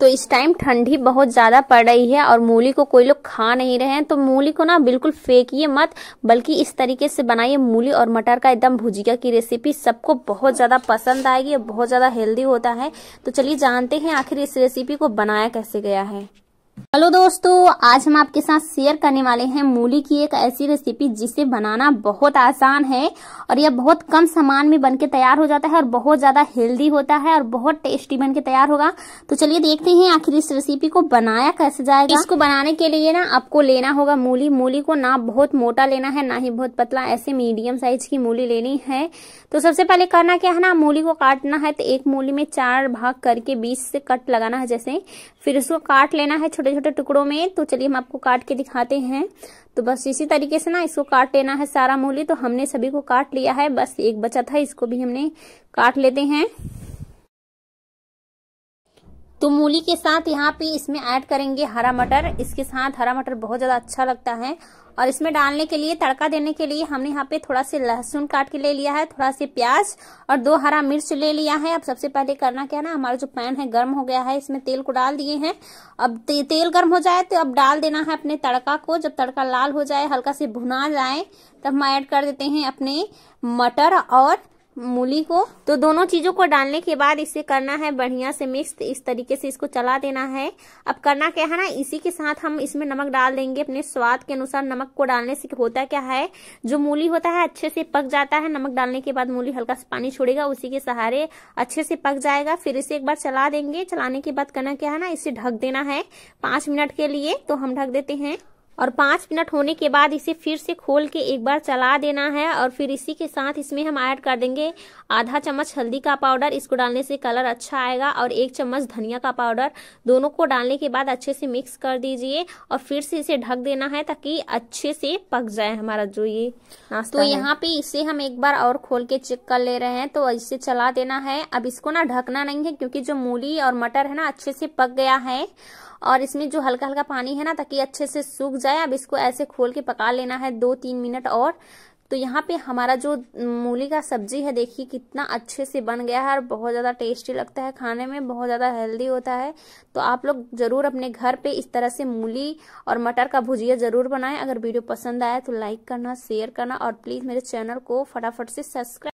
तो इस टाइम ठंडी बहुत ज़्यादा पड़ रही है और मूली को कोई लोग खा नहीं रहे हैं तो मूली को ना बिल्कुल फेंकिए मत बल्कि इस तरीके से बनाइए मूली और मटर का एकदम भुजिया की रेसिपी सबको बहुत ज़्यादा पसंद आएगी और बहुत ज़्यादा हेल्दी होता है तो चलिए जानते हैं आखिर इस रेसिपी को बनाया कैसे गया है हेलो दोस्तों आज हम आपके साथ शेयर करने वाले हैं मूली की एक ऐसी रेसिपी जिसे बनाना बहुत आसान है और यह बहुत कम सामान में बनके तैयार हो जाता है और बहुत ज्यादा हेल्दी होता है और बहुत टेस्टी बनके तैयार होगा तो चलिए देखते हैं आखिर इस रेसिपी को बनाया कैसे जाएगा इसको बनाने के लिए ना आपको लेना होगा मूली मूली को ना बहुत मोटा लेना है ना ही बहुत पतला ऐसे मीडियम साइज की मूली लेनी है तो सबसे पहले करना क्या है ना मूली को काटना है तो एक मूली में चार भाग करके बीस से कट लगाना है जैसे फिर उसको काट लेना है छोटे छोटे टुकड़ों में तो चलिए हम आपको काट के दिखाते हैं तो बस इसी तरीके से ना इसको काट लेना है सारा मूली तो हमने सभी को काट लिया है बस एक बचा था इसको भी हमने काट लेते हैं तो मूली के साथ यहाँ पे इसमें ऐड करेंगे हरा मटर इसके साथ हरा मटर बहुत ज़्यादा अच्छा लगता है और इसमें डालने के लिए तड़का देने के लिए हमने यहाँ पे थोड़ा से लहसुन काट के ले लिया है थोड़ा से प्याज और दो हरा मिर्च ले लिया है अब सबसे पहले करना क्या है ना हमारा जो पैन है गर्म हो गया है इसमें तेल को डाल दिए हैं अब ते, तेल गर्म हो जाए तो अब डाल देना है अपने तड़का को जब तड़का लाल हो जाए हल्का से भुना जाए तब हम ऐड कर देते हैं अपने मटर और मूली को तो दोनों चीज़ों को डालने के बाद इसे करना है बढ़िया से मिक्स इस तरीके से इसको चला देना है अब करना क्या है ना इसी के साथ हम इसमें नमक डाल देंगे अपने स्वाद के अनुसार नमक को डालने से होता क्या है जो मूली होता है अच्छे से पक जाता है नमक डालने के बाद मूली हल्का सा पानी छोड़ेगा उसी के सहारे अच्छे से पक जाएगा फिर इसे एक बार चला देंगे चलाने के बाद करना क्या है ना इसे ढक देना है पांच मिनट के लिए तो हम ढक देते हैं और पांच मिनट होने के बाद इसे फिर से खोल के एक बार चला देना है और फिर इसी के साथ इसमें हम ऐड कर देंगे आधा चम्मच हल्दी का पाउडर इसको डालने से कलर अच्छा आएगा और एक चम्मच धनिया का पाउडर दोनों को डालने के बाद अच्छे से मिक्स कर दीजिए और फिर से इसे ढक देना है ताकि अच्छे से पक जाए हमारा जो ये तो यहाँ पे इसे हम एक बार और खोल के चेक कर ले रहे हैं तो इसे चला देना है अब इसको ना ढकना नहीं है क्योंकि जो मूली और मटर है ना अच्छे से पक गया है और इसमें जो हल्का हल्का पानी है ना ताकि अच्छे से सूख जाए अब इसको ऐसे खोल के पका लेना है दो तीन मिनट और तो यहाँ पे हमारा जो मूली का सब्जी है देखिए कितना अच्छे से बन गया है और बहुत ज़्यादा टेस्टी लगता है खाने में बहुत ज़्यादा हेल्दी होता है तो आप लोग ज़रूर अपने घर पे इस तरह से मूली और मटर का भुजिया ज़रूर बनाएं अगर वीडियो पसंद आया तो लाइक करना शेयर करना और प्लीज़ मेरे चैनल को फटाफट से सब्सक्राइब